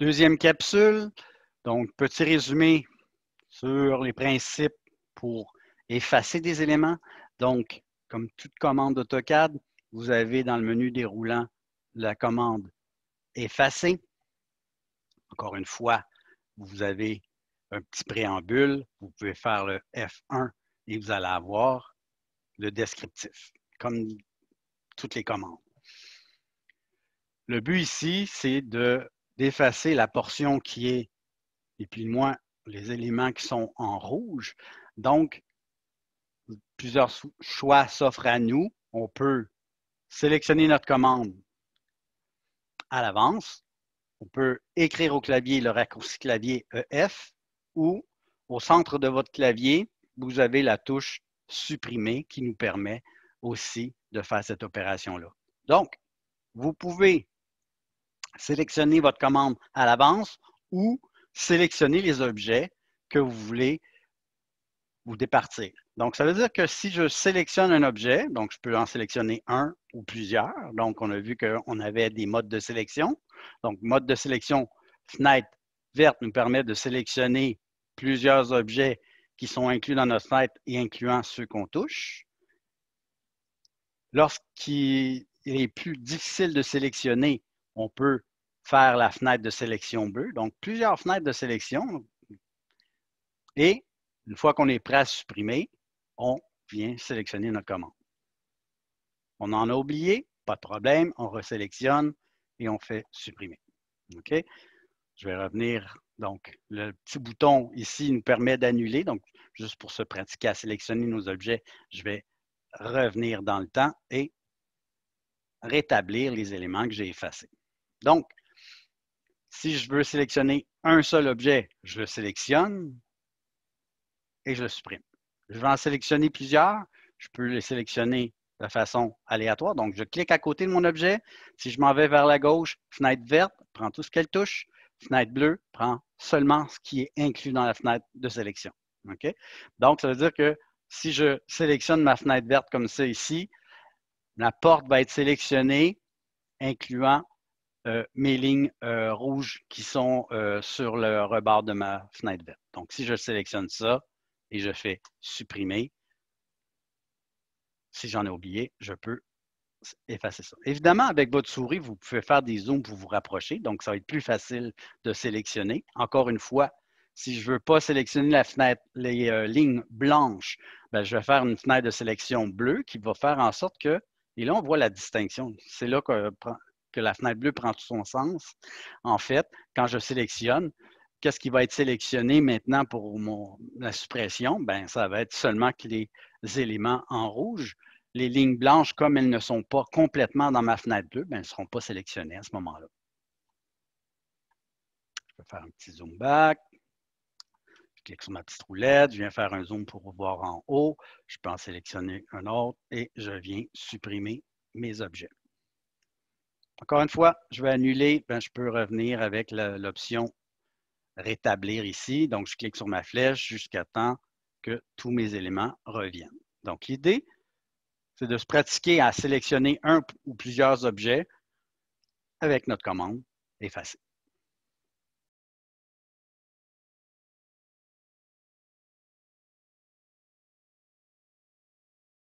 Deuxième capsule, donc petit résumé sur les principes pour effacer des éléments. Donc, comme toute commande d'AutoCAD, vous avez dans le menu déroulant la commande effacer. Encore une fois, vous avez un petit préambule, vous pouvez faire le F1 et vous allez avoir le descriptif, comme toutes les commandes. Le but ici, c'est de d'effacer la portion qui est, et puis moins, les éléments qui sont en rouge. Donc, plusieurs choix s'offrent à nous. On peut sélectionner notre commande à l'avance. On peut écrire au clavier le raccourci clavier EF ou au centre de votre clavier, vous avez la touche supprimer qui nous permet aussi de faire cette opération-là. Donc, vous pouvez sélectionnez votre commande à l'avance ou sélectionner les objets que vous voulez vous départir. Donc, ça veut dire que si je sélectionne un objet, donc je peux en sélectionner un ou plusieurs. Donc, on a vu qu'on avait des modes de sélection. Donc, mode de sélection fenêtre verte nous permet de sélectionner plusieurs objets qui sont inclus dans notre fenêtre et incluant ceux qu'on touche. Lorsqu'il est plus difficile de sélectionner, on peut faire la fenêtre de sélection bleue. Donc, plusieurs fenêtres de sélection. Et une fois qu'on est prêt à supprimer, on vient sélectionner notre commande. On en a oublié, pas de problème, on resélectionne et on fait supprimer. OK? Je vais revenir. Donc, le petit bouton ici nous permet d'annuler. Donc, juste pour se pratiquer à sélectionner nos objets, je vais revenir dans le temps et rétablir les éléments que j'ai effacés. Donc, si je veux sélectionner un seul objet, je le sélectionne et je le supprime. Je vais en sélectionner plusieurs. Je peux les sélectionner de façon aléatoire. Donc, je clique à côté de mon objet. Si je m'en vais vers la gauche, fenêtre verte prend tout ce qu'elle touche. Fenêtre bleue prend seulement ce qui est inclus dans la fenêtre de sélection. Donc, ça veut dire que si je sélectionne ma fenêtre verte comme ça ici, la porte va être sélectionnée, incluant euh, mes lignes euh, rouges qui sont euh, sur le rebord de ma fenêtre verte. Donc, si je sélectionne ça et je fais supprimer, si j'en ai oublié, je peux effacer ça. Évidemment, avec votre souris, vous pouvez faire des zooms pour vous rapprocher, donc ça va être plus facile de sélectionner. Encore une fois, si je ne veux pas sélectionner la fenêtre, les lignes blanches, ben, je vais faire une fenêtre de sélection bleue qui va faire en sorte que, et là on voit la distinction, c'est là que que la fenêtre bleue prend tout son sens. En fait, quand je sélectionne, qu'est-ce qui va être sélectionné maintenant pour la suppression? Ben, ça va être seulement que les éléments en rouge. Les lignes blanches, comme elles ne sont pas complètement dans ma fenêtre bleue, ben, elles ne seront pas sélectionnées à ce moment-là. Je peux faire un petit zoom back. Je clique sur ma petite roulette. Je viens faire un zoom pour voir en haut. Je peux en sélectionner un autre et je viens supprimer mes objets. Encore une fois, je vais annuler. Ben, je peux revenir avec l'option rétablir ici. Donc, je clique sur ma flèche jusqu'à temps que tous mes éléments reviennent. Donc, l'idée, c'est de se pratiquer à sélectionner un ou plusieurs objets avec notre commande effacer.